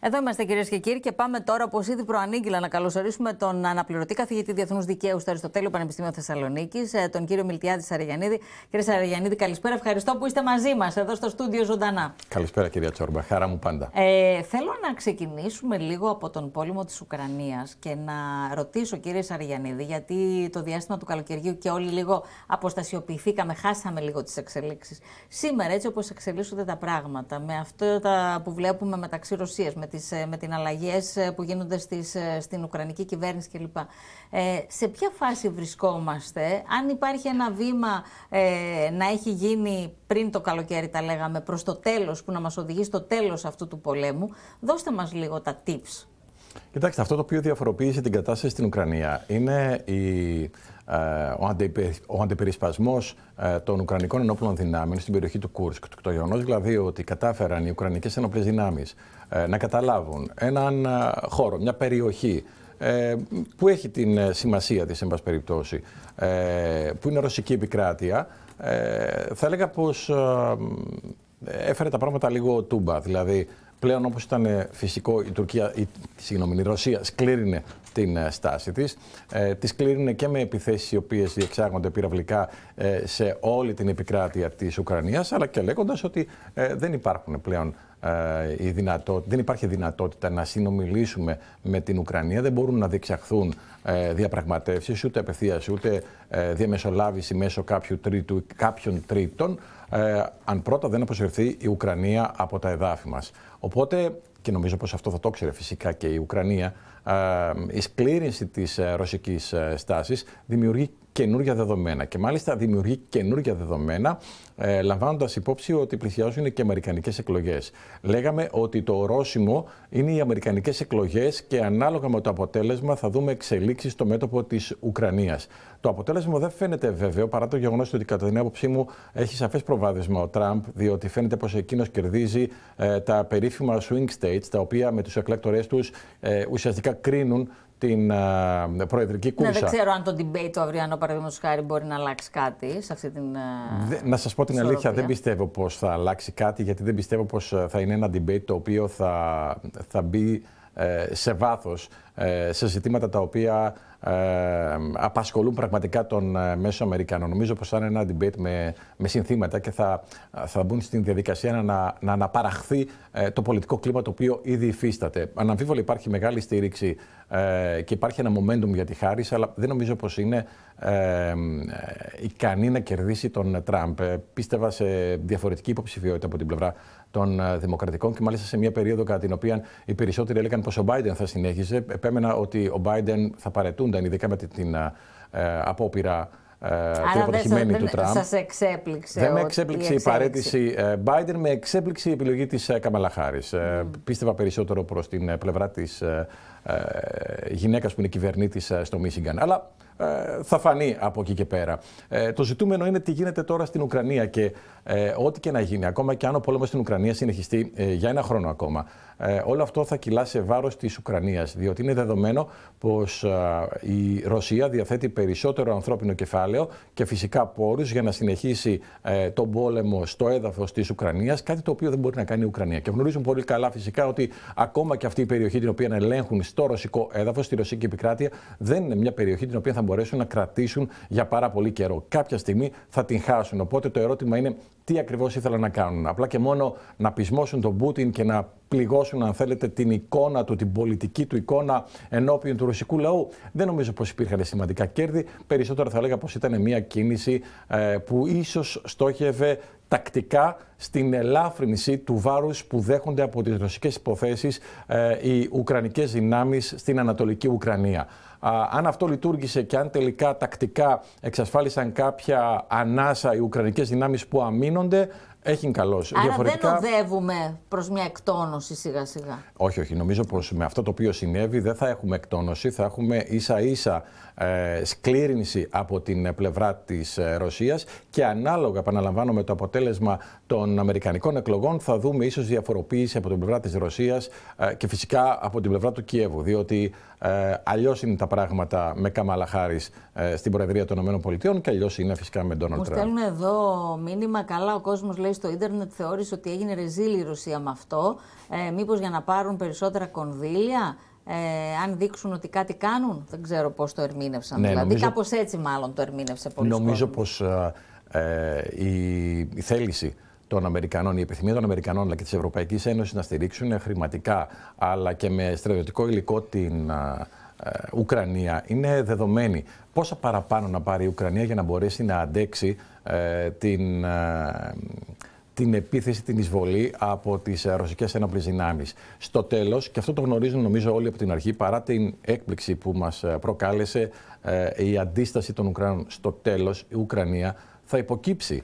Εδώ είμαστε κυρίες και κύριοι και πάμε τώρα, όπως ήδη προανήγγυλα, να καλωσορίσουμε τον αναπληρωτή καθηγητή Διεθνούς Δικαίου στο Αριστοτέλειο Πανεπιστήμιο Θεσσαλονίκης, ε, τον κύριο Μιλτιάδη Σαραγιανίδη. Κύριε Σαραγιανίδη, καλησπέρα. Ευχαριστώ που είστε μαζί μας εδώ στο στούντιο ζωντανά. Καλησπέρα, κυρία Τσόρμπα. Χαρά μου πάντα. Ε, θέλω να ξεκινήσουμε λίγο από τον πόλεμο της Ουκρανίας και να ρωτήσω, κύριε Σαραγιανίδη, γιατί το διάστημα του καλοκαιριού και όλοι λίγο αποστασιοποιηθήκαμε, χάσαμε λίγο τις εξελίξεις. Σήμερα, έτσι όπως εξελίσσονται τα πράγματα, με αυτά που βλέπουμε μεταξύ Ρωσίας, με, τις, ε, με την αλλαγές ε, που γίνονται στις, ε, στην Ουκρανική κυβέρνηση κλπ. Ε, σε ποια φάση βρισκόμαστε, αν υπάρχει ένα βήμα να έχει γίνει πριν το καλοκαίρι, τα λέγαμε, προς το τέλος, που να μας οδηγεί στο τέλος αυτού του πολέμου, δώστε μας λίγο τα tips. Κοιτάξτε, αυτό το οποίο διαφοροποίησε την κατάσταση στην Ουκρανία είναι η, ε, ο, αντιπε, ε, των Ουκρανικών ενόπλων δυνάμεων στην περιοχή του Κούρσκ. Το γεγονός δηλαδή ότι κατάφεραν οι Ουκρανικές ενόπλες δυνάμεις ε, να καταλάβουν έναν χώρο, μια περιοχή που έχει την σημασία της, εν πάση περιπτώσει, που είναι ρωσική επικράτεια, θα έλεγα πως έφερε τα πράγματα λίγο τούμπα. Δηλαδή, πλέον όπως ήταν ε, φυσικό η Τουρκία, η, συγγνώμη, η Ρωσία σκλήρινε την ε, στάση της, Ε, τη σκλήρινε και με επιθέσεις οι οποίες διεξάγονται πυραυλικά ε, σε όλη την επικράτεια της Ουκρανίας, αλλά και λέγοντας ότι δεν υπάρχουν πλέον η δυνατό, δεν υπάρχει δυνατότητα να συνομιλήσουμε με την Ουκρανία. Δεν μπορούν να διεξαχθούν διαπραγματεύσει διαπραγματεύσεις, ούτε απευθείας ούτε διαμεσολάβηση μέσω κάποιου τρίτου, κάποιων τρίτων. Ε, αν πρώτα δεν αποσυρθεί η Ουκρανία από τα εδάφη μας. Οπότε, και νομίζω πως αυτό θα το ξέρει φυσικά και η Ουκρανία, ε, η σκλήρυνση της ε, ρωσικής στάσης δημιουργεί καινούργια δεδομένα. Και μάλιστα δημιουργεί καινούργια δεδομένα, ε, λαμβάνοντας υπόψη ότι πλησιάζουν και αμερικανικές εκλογές. Λέγαμε ότι το ορόσημο είναι οι αμερικανικές εκλογές και ανάλογα με το αποτέλεσμα θα δούμε εξελίξεις στο μέτωπο της Ουκρανίας. Το αποτέλεσμα δεν φαίνεται βέβαιο παρά το γεγονός ότι κατά την άποψή μου έχει σαφές προβάδισμα ο Τραμπ, διότι φαίνεται πως εκείνος κερδίζει ε, τα περίφημα swing states, τα οποία με τους εκλέκτορές τους ε, ουσιαστικά κρίνουν την ε, προεδρική ναι, κούρσα. δεν ξέρω αν το debate το αυριανό παραδείγματος χάρη μπορεί να αλλάξει κάτι σε αυτή την. Ε, να σας πω την αλήθεια, δεν πιστεύω πως θα αλλάξει κάτι, γιατί δεν πιστεύω πως ε, θα είναι ένα debate το οποίο θα, θα μπει σε βάθος σε ζητήματα τα οποία ε, απασχολούν πραγματικά τον ε, μέσο Αμερικανό. Νομίζω πως θα είναι ένα debate με, συνθήματα και θα, θα μπουν στην διαδικασία να, να, να αναπαραχθεί ε, το πολιτικό κλίμα το οποίο ήδη υφίσταται. Αναμφίβολα υπάρχει μεγάλη στήριξη ε, και υπάρχει ένα momentum για τη Χάρις, αλλά δεν νομίζω πως είναι ε, ικανή να κερδίσει τον Τραμπ. πίστευα σε διαφορετική υποψηφιότητα από την πλευρά των ε, Δημοκρατικών και μάλιστα σε μια περίοδο κατά την οποία οι περισσότεροι έλεγαν πως ο Biden θα συνέχιζε. Επέμενα ότι ο Biden θα παρετούνταν, ειδικά με την ε, ε, απόπειρα ε, την αποτυχημένη του Τραμπ. Σας εξέπληξε δεν με εξέπληξε η, παρέτηση ε, Biden, με εξέπληξε η επιλογή της Καμαλαχάρης. Mm. Πίστευα περισσότερο προς την πλευρά της ε, γυναίκας που είναι κυβερνήτης στο Μίσιγκαν. Αλλά ε, θα φανεί από εκεί και πέρα. Ε, το ζητούμενο είναι τι γίνεται τώρα στην Ουκρανία και ε, ό,τι και να γίνει, ακόμα και αν ο πόλεμος στην Ουκρανία συνεχιστεί για ένα χρόνο ακόμα, όλο αυτό θα κυλά σε βάρος της Ουκρανίας, διότι είναι δεδομένο πως η Ρωσία διαθέτει περισσότερο ανθρώπινο κεφάλαιο και φυσικά πόρους για να συνεχίσει τον πόλεμο στο έδαφος της Ουκρανίας, κάτι το οποίο δεν μπορεί να κάνει η Ουκρανία. Και γνωρίζουν πολύ καλά φυσικά ότι ακόμα και αυτή η περιοχή την οποία ελέγχουν στο ρωσικό έδαφος, στη ρωσική επικράτεια, δεν είναι μια περιοχή την οποία θα μπορέσουν να κρατήσουν για πάρα πολύ καιρό. Κάποια στιγμή θα την χάσουν. Οπότε το ερώτημα είναι τι ακριβώς ήθελαν να κάνουν. Απλά και μόνο να πεισμώσουν τον Πούτιν και να πληγώσουν, αν θέλετε, την εικόνα του, την πολιτική του εικόνα ενώπιον του ρωσικού λαού. Δεν νομίζω πως υπήρχαν σημαντικά κέρδη. Περισσότερο θα έλεγα πως ήταν μια κίνηση ε, που ίσως στόχευε τακτικά στην ελάφρυνση του βάρους που δέχονται από τις ρωσικές υποθέσεις ε, οι ουκρανικές δυνάμεις στην Ανατολική Ουκρανία αν αυτό λειτουργήσε και αν τελικά τακτικά εξασφάλισαν κάποια ανάσα οι Ουκρανικές δυνάμεις που αμήνονται, έχει καλώ. Άρα Διαφορετικά... δεν οδεύουμε προς μια εκτόνωση σιγά-σιγά. Όχι, όχι. Νομίζω πως με αυτό το οποίο συνέβη δεν θα έχουμε εκτόνωση. Θα έχουμε ίσα-ίσα ε, σκλήρινση από την πλευρά της ε, Ρωσίας και ανάλογα, επαναλαμβάνω, με το αποτέλεσμα των Αμερικανικών εκλογών θα δούμε ίσως διαφοροποίηση από την πλευρά της Ρωσίας ε, και φυσικά από την πλευρά του Κιέβου. Διότι ε, αλλιώς είναι τα πράγματα με Καμάλα ε, στην Προεδρία των ΗΠΑ και αλλιώς είναι φυσικά με τον Τραμπ. Μου στέλνουν εδώ μήνυμα καλά ο κόσμος λέει στο ίντερνετ θεώρησε ότι έγινε ρεζίλη η Ρωσία με αυτό. Ε, μήπως για να πάρουν περισσότερα κονδύλια, ε, αν δείξουν ότι κάτι κάνουν. Δεν ξέρω πώς το ερμήνευσαν. Ναι, δηλαδή νομίζω... κάπως έτσι μάλλον το ερμήνευσε πολύ Νομίζω πως ε, ε, η, η θέληση των Αμερικανών, η επιθυμία των Αμερικανών αλλά και της Ευρωπαϊκής Ένωσης να στηρίξουν χρηματικά αλλά και με στρατιωτικό υλικό την Ουκρανία είναι δεδομένη. Πόσα παραπάνω να πάρει η Ουκρανία για να μπορέσει να αντέξει την, την επίθεση, την εισβολή από τις ε, ρωσικές ένοπλες δυνάμεις. Στο τέλος, και αυτό το γνωρίζουν νομίζω όλοι από την αρχή, παρά την έκπληξη που μας ε, προκάλεσε ε, η αντίσταση των Ουκρανών, στο τέλος η Ουκρανία θα υποκύψει.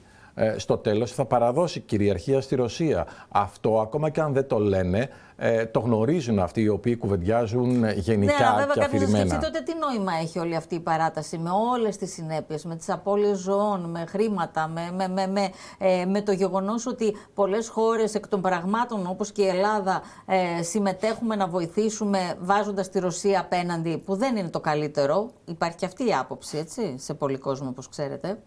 Στο τέλος θα παραδώσει κυριαρχία στη Ρωσία. Αυτό ακόμα και αν δεν το λένε ε, το γνωρίζουν αυτοί οι οποίοι κουβεντιάζουν ε, γενικά ναι, βέβαια, και αφηρημένα. Ναι, τότε τι νόημα έχει όλη αυτή η παράταση με όλες τις συνέπειες, με τις απώλειες ζωών, με χρήματα, με, με, ε, με, το γεγονός ότι πολλές χώρες εκ των πραγμάτων όπως και η Ελλάδα ε, συμμετέχουμε να βοηθήσουμε βάζοντας τη Ρωσία απέναντι που δεν είναι το καλύτερο. Υπάρχει και αυτή η άποψη έτσι, σε πολλοί κόσμο όπως ξέρετε.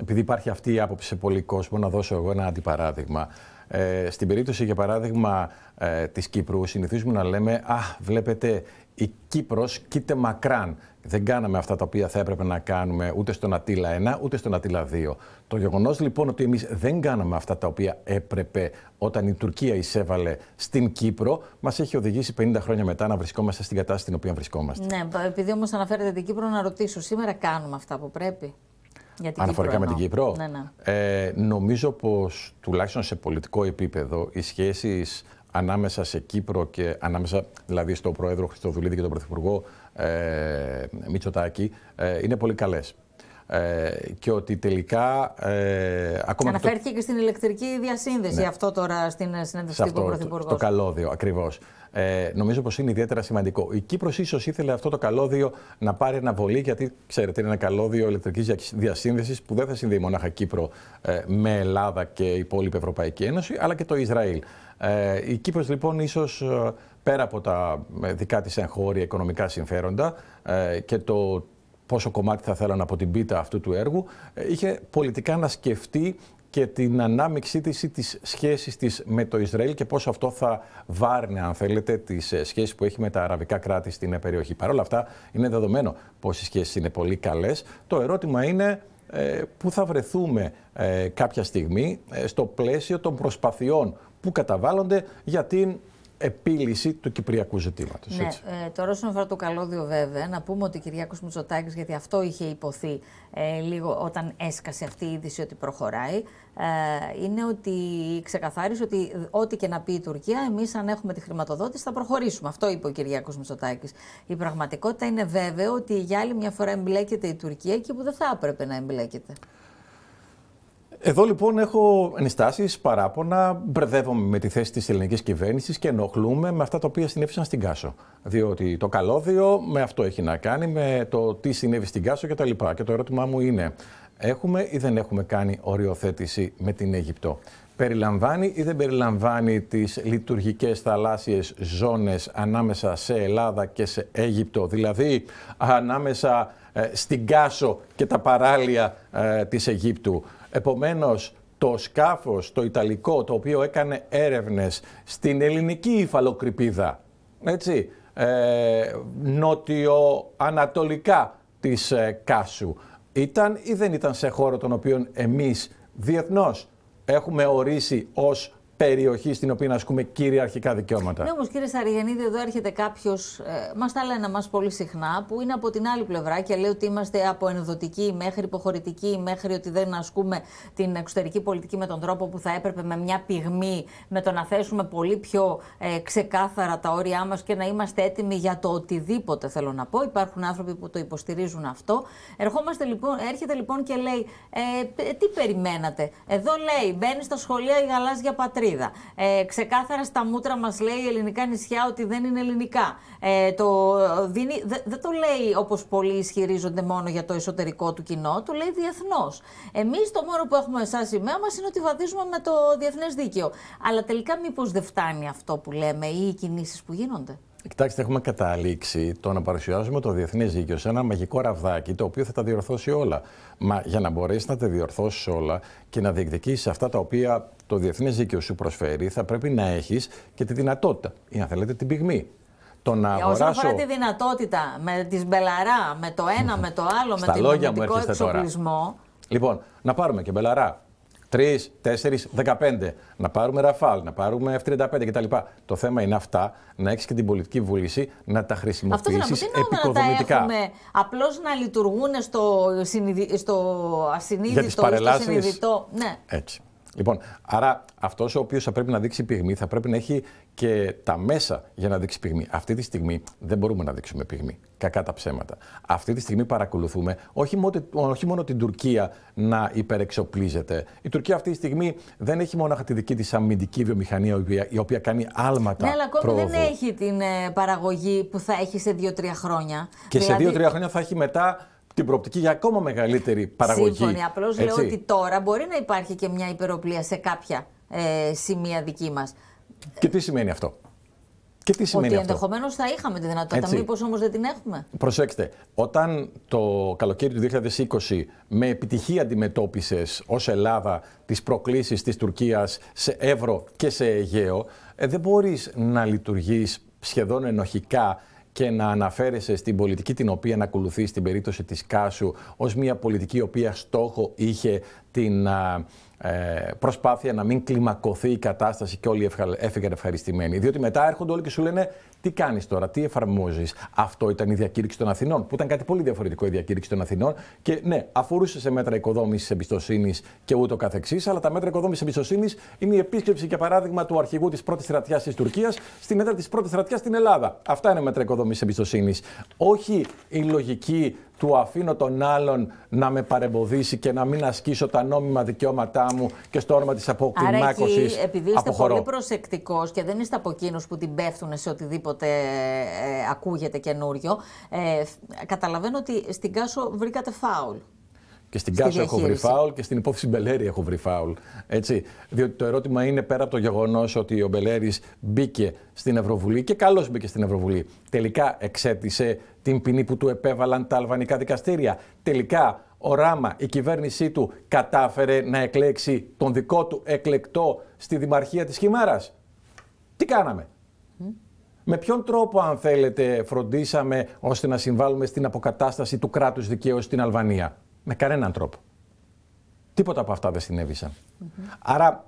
Επειδή υπάρχει αυτή η άποψη σε πολλοί κόσμο, να δώσω εγώ ένα αντιπαράδειγμα. Ε, στην περίπτωση, για παράδειγμα, ε, της Κύπρου, συνηθίζουμε να λέμε «Α, βλέπετε, η Κύπρος κοίται μακράν». Δεν κάναμε αυτά τα οποία θα έπρεπε να κάνουμε ούτε στον Ατήλα 1, ούτε στον Ατήλα 2. Το γεγονός λοιπόν ότι εμείς δεν κάναμε αυτά τα οποία έπρεπε όταν η Τουρκία εισέβαλε στην Κύπρο, μας έχει οδηγήσει 50 χρόνια μετά να βρισκόμαστε στην κατάσταση στην οποία βρισκόμαστε. Ναι, επειδή όμως αναφέρετε την Κύπρο, να ρωτήσω, σήμερα κάνουμε αυτά που πρέπει. Για αναφορικά με την Κύπρο. Ναι, ναι. Ε, νομίζω πως τουλάχιστον σε πολιτικό επίπεδο οι σχέσεις ανάμεσα σε Κύπρο και ανάμεσα δηλαδή στον Πρόεδρο Χριστοδουλίδη και τον Πρωθυπουργό ε, Μητσοτάκη ε, είναι πολύ καλές. Ε, και ότι τελικά. Ε, ακόμα Αναφέρθηκε και, το... και στην ηλεκτρική διασύνδεση ναι. αυτό τώρα στην ε, συνέντευξη του Πρωθυπουργού. Το, το καλώδιο, ακριβώς. Ε, νομίζω πως είναι ιδιαίτερα σημαντικό. Η Κύπρος ίσως ήθελε αυτό το καλώδιο να πάρει ένα βολή γιατί ξέρετε, είναι ένα καλώδιο ηλεκτρικής διασύνδεσης που δεν θα συνδέει μονάχα Κύπρο ε, με Ελλάδα και η υπόλοιπη Ευρωπαϊκή Ένωση, αλλά και το Ισραήλ. Ε, η Κύπρος λοιπόν ίσως ε, πέρα από τα ε, δικά της εγχώρια οικονομικά συμφέροντα και το πόσο κομμάτι θα θέλαν από την πίτα αυτού του έργου, ε, είχε πολιτικά να σκεφτεί και την ανάμειξή της ή τις σχέσεις της με το Ισραήλ και πόσο αυτό θα βάρνε, αν θέλετε, τις ε, σχέσεις που έχει με τα αραβικά κράτη στην περιοχή. Παρ' όλα αυτά, είναι δεδομένο πως οι σχέσεις είναι πολύ καλές. Το ερώτημα είναι ε, πού θα βρεθούμε ε, κάποια στιγμή στο πλαίσιο των προσπαθειών που καταβάλλονται για την επίλυση του κυπριακού ζητήματος. Ναι, ε, τώρα, όσον αφορά το καλώδιο, βέβαια, να πούμε ότι ο Κυριάκος Μητσοτάκης, γιατί αυτό είχε υποθεί ε, λίγο όταν έσκασε αυτή η είδηση ότι προχωράει, ε, είναι ότι ξεκαθάρισε ότι ό,τι και να πει η Τουρκία, εμείς αν έχουμε τη χρηματοδότηση θα προχωρήσουμε. Αυτό είπε ο Κυριάκος Μητσοτάκης. Η πραγματικότητα είναι βέβαιο ότι για άλλη μια φορά εμπλέκεται η Τουρκία εκεί που δεν θα έπρεπε να εμπλέκεται. Εδώ λοιπόν έχω ενιστάσει, παράπονα, μπερδεύομαι με τη θέση της ελληνικής κυβέρνησης και ενοχλούμε με αυτά τα οποία συνέβησαν στην Κάσο. Διότι το καλώδιο με αυτό έχει να κάνει, με το τι συνέβη στην Κάσο κτλ. Και, και το ερώτημά μου είναι, έχουμε ή δεν έχουμε κάνει οριοθέτηση με την Αίγυπτο. Περιλαμβάνει ή δεν περιλαμβάνει τις λειτουργικές θαλάσσιες ζώνες ανάμεσα σε Ελλάδα και σε Αίγυπτο, δηλαδή ανάμεσα ε, στην Κάσο και τα παράλια τη ε, της Αιγύπτου. Επομένως, το σκάφος, το Ιταλικό, το οποίο έκανε έρευνες στην ελληνική υφαλοκρηπίδα, έτσι, ε, νότιο-ανατολικά της ε, Κάσου, ήταν ή δεν ήταν σε χώρο τον οποίο εμείς διεθνώς έχουμε ορίσει ως περιοχή στην οποία ασκούμε κυριαρχικά δικαιώματα. Ναι, όμως κύριε Σαριανίδη, εδώ έρχεται κάποιος, ε, μας τα λένε μας πολύ συχνά, που είναι από την άλλη πλευρά και λέει ότι είμαστε από ενδοτική μέχρι υποχωρητική, μέχρι ότι δεν ασκούμε την εξωτερική πολιτική με τον τρόπο που θα έπρεπε, με μια πυγμή, με το να θέσουμε πολύ πιο ε, ξεκάθαρα τα όρια μας και να είμαστε έτοιμοι για το οτιδήποτε, θέλω να πω. Υπάρχουν άνθρωποι που το υποστηρίζουν αυτό. Ερχόμαστε λοιπόν, έρχεται λοιπόν και λέει, ε, τι περιμένατε. Εδώ λέει, μπαίνει στα σχολεία η γαλάζια πατρίδα. Ε, ξεκάθαρα στα μούτρα μας λέει η ελληνικά νησιά ότι δεν είναι ελληνικά. Ε, το δίνει, δε, δεν το λέει όπως πολλοί ισχυρίζονται μόνο για το εσωτερικό του κοινό, το λέει διεθνώς. Εμείς το μόνο που έχουμε εσά σημαία μας είναι ότι βαδίζουμε με το διεθνές δίκαιο. Αλλά τελικά, μήπως δεν φτάνει αυτό που λέμε ή οι κινήσεις που γίνονται. Κοιτάξτε, έχουμε καταλήξει το να παρουσιάζουμε το διεθνές δίκαιο σε ένα μαγικό ραβδάκι το οποίο θα τα διορθώσει όλα. Μα για να μπορέσει να τα διορθώσεις όλα και να διεκδικήσεις αυτά τα οποία το διεθνές δίκαιο σου προσφέρει, θα πρέπει να έχεις και τη δυνατότητα ή αν θέλετε την πυγμή. Το να ε, αγοράσω... Όσον αφορά τη δυνατότητα με τη μπελαρά, με το ένα, με το άλλο, με τον πολιτικό εξοπλισμό. Λοιπόν, να πάρουμε και μπελαρά. 3, 4, 15. Να πάρουμε Ραφάλ, να πάρουμε F35 κτλ. Το θέμα είναι αυτά να έχεις και την πολιτική βούληση να τα χρησιμοποιήσει επικοδομητικά. Αυτό να τα απλώς να λειτουργούν στο, στο ασυνείδητο, ή στο συνειδητό. Ναι. Έτσι. Λοιπόν, άρα αυτός ο οποίος θα πρέπει να δείξει πυγμή θα πρέπει να έχει και τα μέσα για να δείξει πυγμή. Αυτή τη στιγμή δεν μπορούμε να δείξουμε πυγμή. Κακά τα ψέματα. Αυτή τη στιγμή παρακολουθούμε όχι μόνο, όχι μόνο την Τουρκία να υπερεξοπλίζεται. Η Τουρκία αυτή τη στιγμή δεν έχει μόνο τη δική της αμυντική βιομηχανία η οποία, κάνει άλματα. Ναι, αλλά ακόμη δεν έχει την ε, παραγωγή που θα έχει σε δύο-τρία χρόνια. Και σε δηλαδή- δύο-τρία χρόνια θα έχει μετά την προοπτική για ακόμα μεγαλύτερη παραγωγή. Σύμφωνοι. Απλώς λέω ότι τώρα μπορεί να υπάρχει και μια υπεροπλία σε κάποια ε, σημεία δική μας. Και τι σημαίνει αυτό. Και τι σημαίνει Ότι ενδεχομένως θα είχαμε τη δυνατότητα, μήπως όμως δεν την έχουμε. Προσέξτε, όταν το καλοκαίρι του 2020 με επιτυχία αντιμετώπισες ως Ελλάδα τις προκλήσεις της Τουρκίας σε Εύρω και σε Αιγαίο, ε, δεν μπορείς να λειτουργείς σχεδόν ενοχικά και να αναφέρεσαι στην πολιτική την οποία να ακολουθείς στην περίπτωση της Κάσου ως μια πολιτική η οποία στόχο είχε την ε, προσπάθεια να μην κλιμακωθεί η κατάσταση και όλοι έφυγαν ευχαριστημένοι. Διότι μετά έρχονται όλοι και σου λένε τι κάνεις τώρα, τι εφαρμόζεις. Αυτό ήταν η διακήρυξη των Αθηνών, που ήταν κάτι πολύ διαφορετικό η διακήρυξη των Αθηνών. Και ναι, αφορούσε σε μέτρα οικοδόμησης εμπιστοσύνης και ούτω καθεξής, αλλά τα μέτρα οικοδόμησης εμπιστοσύνης είναι η επίσκεψη, και παράδειγμα, του αρχηγού της πρώτης στρατιάς της Τουρκίας στην έδρα της πρώτης στρατιάς στην Ελλάδα. Αυτά είναι μέτρα οικοδόμησης εμπιστοσύνης. Όχι η λογική του αφήνω τον άλλον να με παρεμποδίσει και να μην ασκήσω τα νόμιμα δικαιώματά μου και στο όνομα της αποκλιμάκωση. Επειδή είστε πολύ προσεκτικός και δεν είστε από εκείνους που την πέφτουν σε οτιδήποτε οτιδήποτε ε, ε, ακούγεται καινούριο. Ε, καταλαβαίνω ότι στην Κάσο βρήκατε φάουλ. Και στην Κάσο έχω βρει φάουλ και στην υπόθεση Μπελέρη έχω βρει φάουλ. Έτσι. Διότι το ερώτημα είναι πέρα από το γεγονός ότι ο Μπελέρης μπήκε στην Ευρωβουλή και καλώς μπήκε στην Ευρωβουλή. Τελικά εξέτησε την ποινή που του επέβαλαν τα αλβανικά δικαστήρια. Τελικά ο Ράμα, η κυβέρνησή του, κατάφερε να εκλέξει τον δικό του εκλεκτό στη Δημαρχία της Χιμάρας. Τι κάναμε. Με ποιον τρόπο, αν θέλετε, φροντίσαμε ώστε να συμβάλλουμε στην αποκατάσταση του κράτους δικαίου στην Αλβανία. Με κανέναν τρόπο. Τίποτα από αυτά δεν συνέβησαν. Άρα,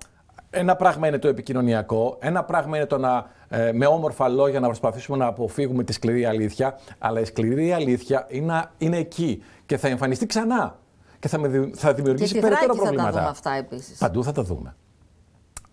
ένα πράγμα είναι το επικοινωνιακό, ένα πράγμα είναι το να ε, με όμορφα λόγια να προσπαθήσουμε να αποφύγουμε τη σκληρή αλήθεια, αλλά η σκληρή αλήθεια είναι, είναι εκεί και θα εμφανιστεί ξανά και θα, με, θα δημιουργήσει και περαιτέρω προβλήματα. Θα τα δούμε αυτά επίσης. Παντού θα τα δούμε.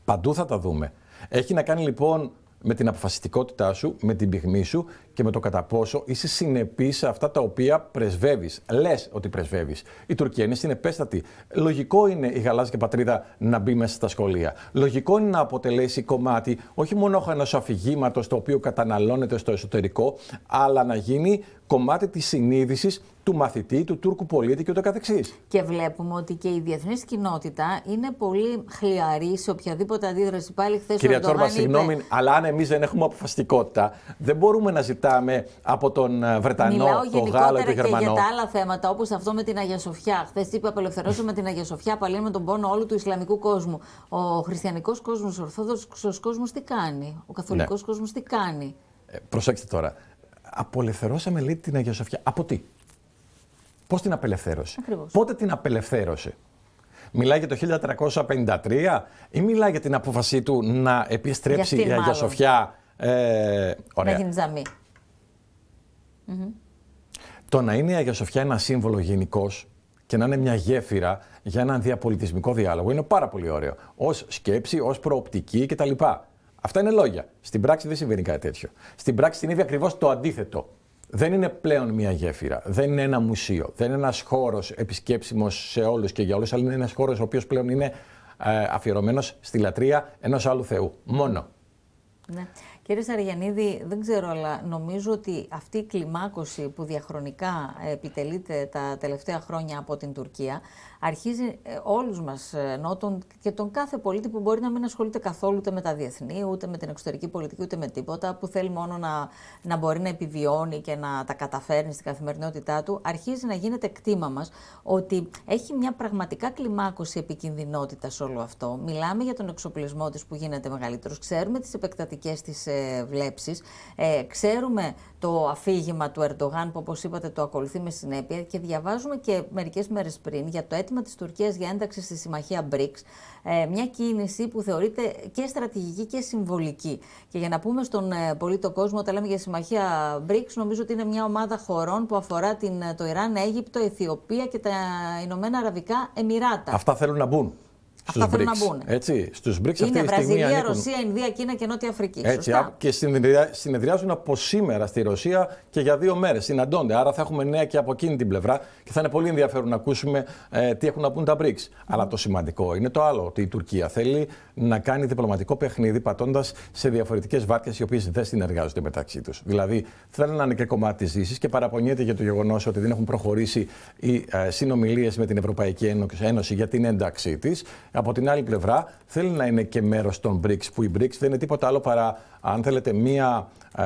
Παντού θα τα δούμε. Έχει να κάνει λοιπόν με την αποφασιστικότητά σου, με την πυγμή σου και με το κατά πόσο είσαι συνεπής σε αυτά τα οποία πρεσβεύεις. Λες ότι πρεσβεύεις. Η Τουρκία είναι συνεπέστατη. Λογικό είναι η γαλάζια πατρίδα να μπει μέσα στα σχολεία. Λογικό είναι να αποτελέσει κομμάτι όχι μόνο ενός αφηγήματος το οποίο καταναλώνεται στο εσωτερικό, αλλά να γίνει κομμάτι της συνείδησης του μαθητή, του Τούρκου πολίτη και ούτω καθεξής. Και βλέπουμε ότι και η διεθνής κοινότητα είναι πολύ χλιαρή σε οποιαδήποτε αντίδραση. Πάλι χθες ο Κυρία Τόρμα, συγγνώμη, αλλά αν εμείς δεν έχουμε αποφασιστικότητα, δεν μπορούμε να ζητήσουμε ζητάμε από τον ε, Βρετανό, Μιλάω Γάλλο και τον Γερμανό. Και για τα άλλα θέματα, όπως αυτό με την Αγία Σοφιά. Χθες είπε: Απελευθερώσαμε την Αγία Σοφιά, παλύνουμε τον πόνο όλου του Ισλαμικού κόσμου. Ο χριστιανικός κόσμος, ο Ορθόδοξος κόσμος τι κάνει, ο Καθολικός ναι. κόσμος τι κάνει. Ε, προσέξτε τώρα. Απολευθερώσαμε λέει την Αγία Σοφιά. Από τι. Πώς την απελευθέρωσε. Ακριβώς. Πότε την απελευθέρωσε. Μιλάει για το 1353 ή μιλάει για την απόφαση του να επιστρέψει η Αγία Σοφιά. Ε, ωραία. Να γίνει Mm Το να είναι η Αγία Σοφιά ένα σύμβολο γενικός και να είναι μια γέφυρα για έναν διαπολιτισμικό διάλογο είναι πάρα πολύ ωραίο. Ως σκέψη, ως προοπτική κτλ. Αυτά είναι λόγια. Στην πράξη δεν συμβαίνει κάτι τέτοιο. Στην πράξη συνέβη ακριβώς το αντίθετο. Δεν είναι πλέον μια γέφυρα, δεν είναι ένα μουσείο, δεν είναι ένας χώρος επισκέψιμος σε όλους και για όλους, αλλά είναι ένας χώρος ο οποίος πλέον είναι ε, αφιερωμένος στη λατρεία ενός άλλου Θεού. Μόνο. Ναι. Κύριε Σαριανίδη, δεν ξέρω, αλλά νομίζω ότι αυτή η κλιμάκωση που διαχρονικά επιτελείται τα τελευταία χρόνια από την Τουρκία αρχίζει ε, όλους μας ε, νότων και τον κάθε πολίτη που μπορεί να μην ασχολείται καθόλου ούτε με τα διεθνή, ούτε με την εξωτερική πολιτική, ούτε με τίποτα, που θέλει μόνο να, να μπορεί να επιβιώνει και να τα καταφέρνει στην καθημερινότητά του, αρχίζει να γίνεται κτήμα μας ότι έχει μια πραγματικά κλιμάκωση επικινδυνότητας όλο αυτό. Μιλάμε για τον εξοπλισμό της που γίνεται μεγαλύτερος. Ξέρουμε τις επεκτατικές της. Ε, ε, βλέψεις. Ε, ξέρουμε το αφήγημα του Ερντογάν που όπως είπατε το ακολουθεί με συνέπεια και διαβάζουμε και μερικές μέρες πριν για το αίτημα της Τουρκίας για ένταξη στη συμμαχία BRICS, ε, μια κίνηση που θεωρείται και στρατηγική και συμβολική. Και για να πούμε στον ε, πολίτο κόσμο, όταν λέμε για συμμαχία BRICS, νομίζω ότι είναι μια ομάδα χωρών που αφορά την, ε, το Ιράν, Αίγυπτο, Αιθιοπία και τα Ηνωμένα Αραβικά Εμμυράτα. Αυτά θέλουν να μπουν. Αυτά θέλουν BRICS, να μπουν. Έτσι, στους BRICS είναι αυτή τη στιγμή Βραζιλία, ανήκουν... Ρωσία, Ινδία, Κίνα και Νότια Αφρική. Έτσι, σωστά. και συνεδριάζουν από σήμερα στη Ρωσία και για δύο μέρες. Συναντώνται. Άρα θα έχουμε νέα και από εκείνη την πλευρά και θα είναι πολύ ενδιαφέρον να ακούσουμε ε, τι έχουν να πούν τα BRICS. Mm. Αλλά το σημαντικό είναι το άλλο, ότι η Τουρκία θέλει να κάνει διπλωματικό παιχνίδι πατώντας σε διαφορετικές βάρκες οι οποίες δεν συνεργάζονται μεταξύ τους. Δηλαδή θέλουν να είναι και κομμάτι της Δύσης και παραπονιέται για το γεγονός ότι δεν έχουν προχωρήσει οι ε, συνομιλίες με την Ευρωπαϊκή Ένωση για την ένταξή της. Από την άλλη πλευρά, θέλει να είναι και μέρος των BRICS, που οι BRICS δεν είναι τίποτα άλλο παρά, αν θέλετε, μία, ε,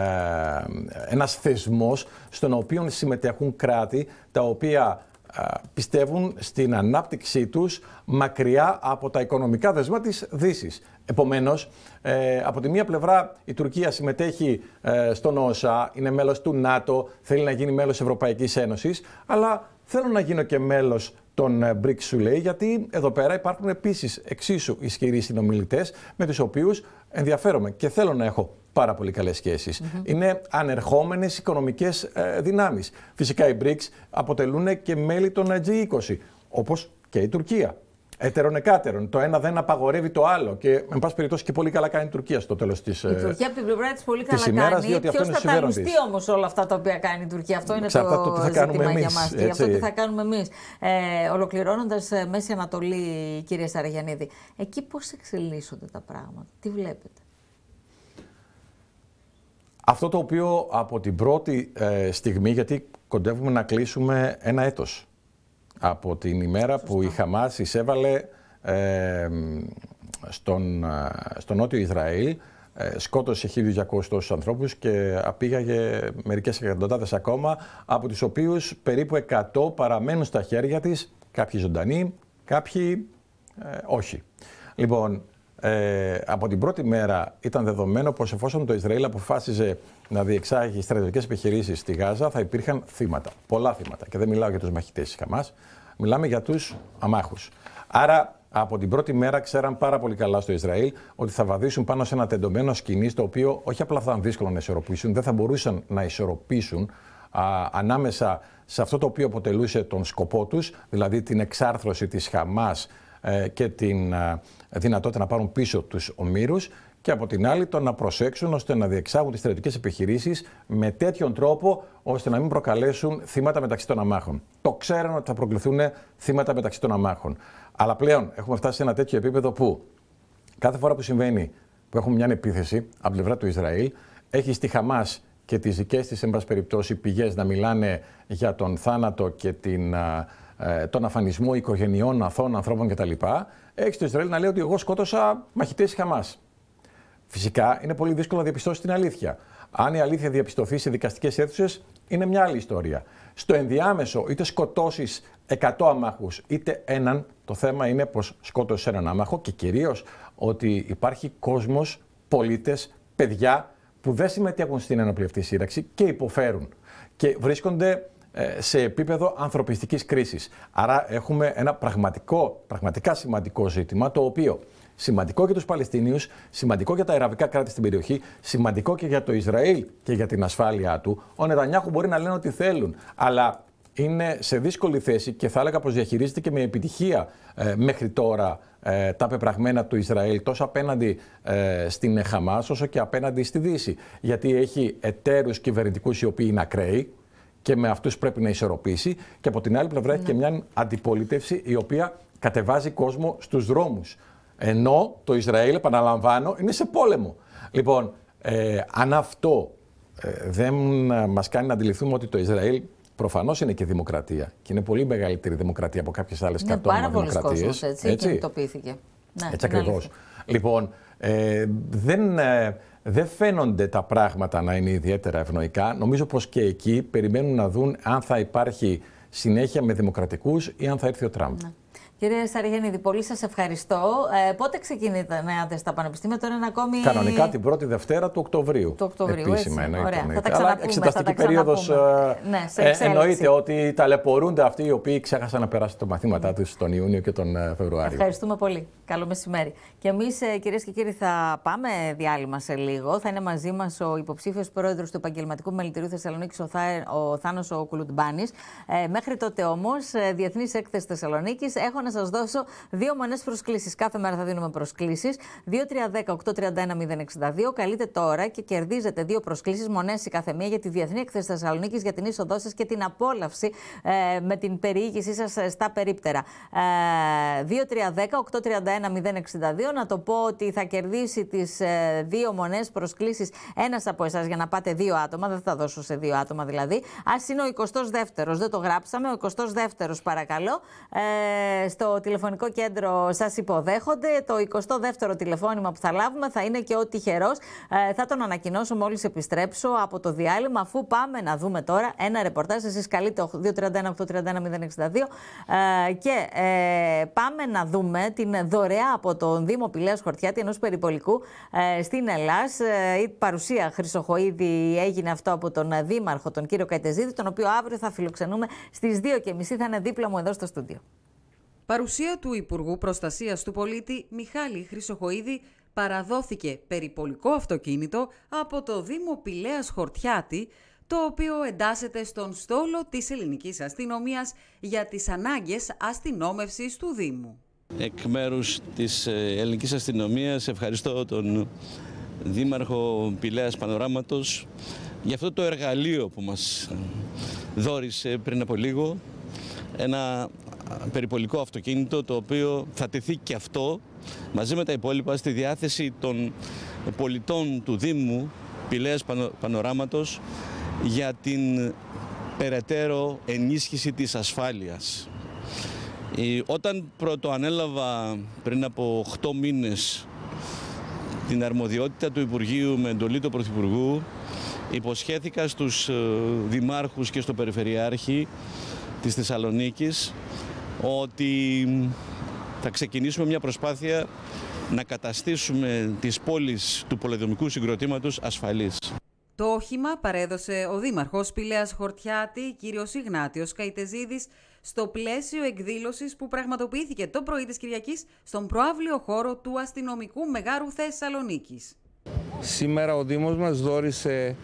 ένας θεσμός στον οποίο συμμετέχουν κράτη τα οποία ε, πιστεύουν στην ανάπτυξή τους μακριά από τα οικονομικά δεσμά της Δύσης. Επομένως, ε, από τη μία πλευρά η Τουρκία συμμετέχει ε, στον ΩΣΑ, είναι μέλος του ΝΑΤΟ, θέλει να γίνει μέλος Ευρωπαϊκής Ένωσης, αλλά θέλω να γίνω και μέλος τον ε, σου λέει γιατί εδώ πέρα υπάρχουν επίσης εξίσου ισχυροί συνομιλητές με τους οποίους ενδιαφέρομαι και θέλω να έχω πάρα πολύ καλές σχέσεις. Είναι ανερχόμενες οικονομικές ε, δυνάμεις. Φυσικά οι BRICS αποτελούν και μέλη των G20, όπως και η Τουρκία. Έτερον Το ένα δεν απαγορεύει το άλλο. Και, εν πάση περιπτώσει, και πολύ καλά κάνει η Τουρκία στο τέλος της. Η ε, Τουρκία από την πλευρά της πολύ καλά ημέρας, κάνει. Ποιο θα ταλουστεί όμως όλα αυτά τα οποία κάνει η Τουρκία. Αυτό είναι το, το τι θα κάνουμε Αυτό τι θα κάνουμε εμείς. Ε, Ολοκληρώνοντας ε, Μέση Ανατολή, κυρία Σαραγιανίδη, εκεί πώς εξελίσσονται τα πράγματα, τι βλέπετε. Αυτό το οποίο από την πρώτη ε, στιγμή, γιατί κοντεύουμε να κλείσουμε ένα έτος από την ημέρα που η Χαμάς εισέβαλε ε, στον, ε, στο νότιο Ισραήλ, ε, σκότωσε 1.200 τόσους ανθρώπους και απήγαγε μερικές εκατοντάδες ακόμα, από τους οποίους περίπου 100 παραμένουν στα χέρια της, κάποιοι ζωντανοί, κάποιοι ε, όχι. Λοιπόν, ε, από την πρώτη μέρα ήταν δεδομένο πως εφόσον το Ισραήλ αποφάσιζε να διεξάγει στρατιωτικές επιχειρήσεις στη Γάζα θα υπήρχαν θύματα, πολλά θύματα και δεν μιλάω για τους μαχητές της Χαμάς, μιλάμε για τους αμάχους. Άρα από την πρώτη μέρα ξέραν πάρα πολύ καλά στο Ισραήλ ότι θα βαδίσουν πάνω σε ένα τεντωμένο σκηνή στο οποίο όχι απλά θα ήταν δύσκολο να ισορροπήσουν, δεν θα μπορούσαν να ισορροπήσουν α, ανάμεσα σε αυτό το οποίο αποτελούσε τον σκοπό τους, δηλαδή την εξάρθρωση της Χαμάς ε, και την ε, δυνατότητα να πάρουν πίσω τους ομήρους και από την άλλη το να προσέξουν ώστε να διεξάγουν τις στρατιωτικές επιχειρήσεις με τέτοιον τρόπο ώστε να μην προκαλέσουν θύματα μεταξύ των αμάχων. Το ξέραν ότι θα προκληθούν θύματα μεταξύ των αμάχων. Αλλά πλέον έχουμε φτάσει σε ένα τέτοιο επίπεδο που κάθε φορά που συμβαίνει που έχουμε μια επίθεση από πλευρά του Ισραήλ, έχει στη χαμάς και τις δικές της εν πάση περιπτώσει, πηγές να μιλάνε για τον θάνατο και την ε, τον αφανισμό οικογενειών, αθώων, ανθρώπων κτλ. Έχει το Ισραήλ να λέει ότι εγώ σκότωσα μαχητές τη Χαμά. Φυσικά είναι πολύ δύσκολο να διαπιστώσεις την αλήθεια. Αν η αλήθεια διαπιστωθεί σε δικαστικές αίθουσες, είναι μια άλλη ιστορία. Στο ενδιάμεσο, είτε σκοτώσεις 100 αμάχους, είτε έναν, το θέμα είναι πως σκότωσες έναν αμάχο και κυρίως ότι υπάρχει κόσμος, πολίτες, παιδιά που δεν συμμετέχουν στην ενοπλευτή σύραξη και υποφέρουν και βρίσκονται ε, σε επίπεδο ανθρωπιστικής κρίσης. Άρα έχουμε ένα πραγματικό, πραγματικά σημαντικό ζήτημα, το οποίο σημαντικό για τους Παλαιστινίους, σημαντικό για τα Αραβικά κράτη στην περιοχή, σημαντικό και για το Ισραήλ και για την ασφάλειά του. Ο Νετανιάχου μπορεί να λένε ότι θέλουν, αλλά είναι σε δύσκολη θέση και θα έλεγα πως διαχειρίζεται και με επιτυχία ε, μέχρι τώρα ε, τα πεπραγμένα του Ισραήλ τόσο απέναντι στην Χαμάς όσο και απέναντι στη Δύση. Γιατί έχει εταίρους κυβερνητικούς οι οποίοι είναι ακραίοι, και με αυτούς πρέπει να ισορροπήσει. Και από την άλλη πλευρά έχει και ναι. μια αντιπολίτευση η οποία κατεβάζει κόσμο στους δρόμους. Ενώ το Ισραήλ, επαναλαμβάνω, είναι σε πόλεμο. Λοιπόν, ε, αν αυτό ε, δεν μας κάνει να αντιληφθούμε ότι το Ισραήλ προφανώς είναι και δημοκρατία και είναι πολύ μεγαλύτερη δημοκρατία από κάποιες άλλες ναι, πάρα δημοκρατίε. Έτσι, έτσι. κινητοποιήθηκε. Ναι, έτσι ακριβώς. Λοιπόν, ε, δεν. Ε, δεν φαίνονται τα πράγματα να είναι ιδιαίτερα ευνοϊκά. Νομίζω πως και εκεί περιμένουν να δουν αν θα υπάρχει συνέχεια με δημοκρατικούς ή αν θα έρθει ο Τραμπ. Ναι. Κύριε Σαριγεννίδη, πολύ σας ευχαριστώ. Ε, πότε ξεκινείτε νεάτε στα πανεπιστήμια, τώρα είναι ακόμη. Κανονικά την πρώτη Δευτέρα του Οκτωβρίου. Του Οκτωβρίου. Επίσημα, έτσι. Ωραία. θα τα ξαναπούμε. εξεταστική περίοδος. Ε, ναι, σε ε, εννοείται ότι ταλαιπωρούνται αυτοί οι οποίοι ξέχασαν να περάσουν τα μαθήματά τους τον Ιούνιο και τον ε, Φεβρουάριο. Ευχαριστούμε πολύ. Καλό μεσημέρι. Και εμείς, ε, κυρίες και κύριοι, θα πάμε διάλειμμα σε λίγο. Θα είναι μαζί μας ο υποψήφιος πρόεδρος του Επαγγελματικού Μελητηρίου Θεσσαλονίκης, ο, Θά... ο Θάνος Κουλουτμπάνη. Ε, μέχρι τότε όμως, Διεθνής Έκθεση Θεσσαλονίκης. Έχω να σας δώσω δύο μονές προσκλήσεις. Κάθε μέρα θα δίνουμε προσκλήσεις. 2-3-10-8-31-062. Καλείτε τώρα και κερδίζετε δύο προσκλήσεις μονές η μία για τη Διεθνή Εκθέση Θεσσαλονίκης, για την είσοδό σας και την απόλαυση ε, με την περιήγησή σας ε, στα περίπτερα. Ε, 2-3-10-8-31-062. Να το πω ότι θα κερδίσει τις ε, δύο μονές προσκλήσεις ένας από εσάς για να πάτε δύο άτομα. Δεν θα δώσω σε δύο άτομα δηλαδή. Ας είναι ο 22ο, δεν το γράψαμε, ο 22ο παρακαλώ. Ε, στο τηλεφωνικό κέντρο σας υποδέχονται. Το 22ο τηλεφώνημα που θα λάβουμε θα είναι και ο τυχερός. Ε, θα τον ανακοινώσω μόλι επιστρέψω από το διάλειμμα, αφού πάμε να δούμε τώρα ένα ρεπορτάζ. Εσείς καλείτε 231-831-062 ε, και ε, πάμε να δούμε την δωρεά από τον Δήμο Πηλέα Χορτιάτη ενός περιπολικού ε, στην Ελλάς. Ε, η παρουσία Χρυσοχοίδη έγινε αυτό από τον Δήμαρχο, τον κύριο Καϊτεζίδη, τον οποίο αύριο θα φιλοξενούμε στις 2.30 θα είναι δίπλα μου εδώ στο στούντιο. Παρουσία του Υπουργού Προστασίας του Πολίτη Μιχάλη Χρυσοχοίδη παραδόθηκε περιπολικό αυτοκίνητο από το Δήμο Πηλέα Χορτιάτη, το οποίο εντάσσεται στον στόλο της ελληνικής αστυνομίας για τις ανάγκες αστυνόμευσης του Δήμου. Εκ μέρους της ε, ελληνικής αστυνομίας ευχαριστώ τον Δήμαρχο Πηλέα Πανοράματος για αυτό το εργαλείο που μας ε, δόρισε πριν από λίγο. Ένα περιπολικό αυτοκίνητο το οποίο θα τεθεί και αυτό μαζί με τα υπόλοιπα στη διάθεση των πολιτών του Δήμου Πηλέας Πανοράματος για την περαιτέρω ενίσχυση της ασφάλειας. Όταν ανέλαβα πριν από 8 μήνες την αρμοδιότητα του Υπουργείου με εντολή του Πρωθυπουργού υποσχέθηκα στους ε, δημάρχους και στο Περιφερειάρχη της Θεσσαλονίκης ότι θα ξεκινήσουμε μια προσπάθεια να καταστήσουμε τις πόλεις του πολεοδομικού συγκροτήματος ασφαλείς. Το όχημα παρέδωσε ο Δήμαρχος Πηλέας Χορτιάτη, κύριος Ιγνάτιος Καϊτεζίδης, στο πλαίσιο εκδήλωσης που πραγματοποιήθηκε το πρωί της Κυριακής στον προάβλιο χώρο του αστυνομικού Μεγάρου Θεσσαλονίκης. Σήμερα ο Δήμος μας δόρισε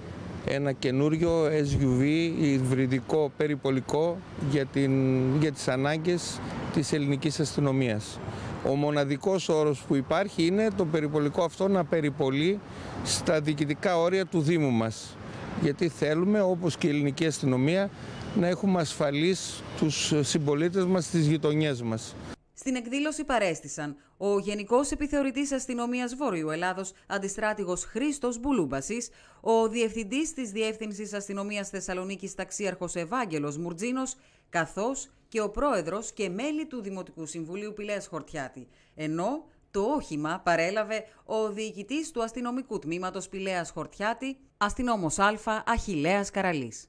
ένα καινούριο SUV υβριδικό περιπολικό για, την, για τις ανάγκες της ελληνικής αστυνομίας. Ο μοναδικός όρος που υπάρχει είναι το περιπολικό αυτό να περιπολεί στα διοικητικά όρια του Δήμου μας. Γιατί θέλουμε, όπως και η ελληνική αστυνομία, να έχουμε ασφαλείς τους συμπολίτες μας στις γειτονιές μας. Στην εκδήλωση παρέστησαν ο Γενικός Επιθεωρητής Αστυνομίας Βόρειου Ελλάδος, αντιστράτηγος Χρήστος Μπουλούμπασης, ο Διευθυντής της Διεύθυνσης Αστυνομίας Θεσσαλονίκης, ταξίαρχος Ευάγγελος Μουρτζίνος, καθώς και ο πρόεδρος και μέλη του Δημοτικού Συμβουλίου Πηλέα Χορτιάτη. Ενώ το όχημα παρέλαβε ο διοικητής του αστυνομικού τμήματος Πηλέα Χορτιάτη, αστυνόμος Α Αχηλέα Καραλή.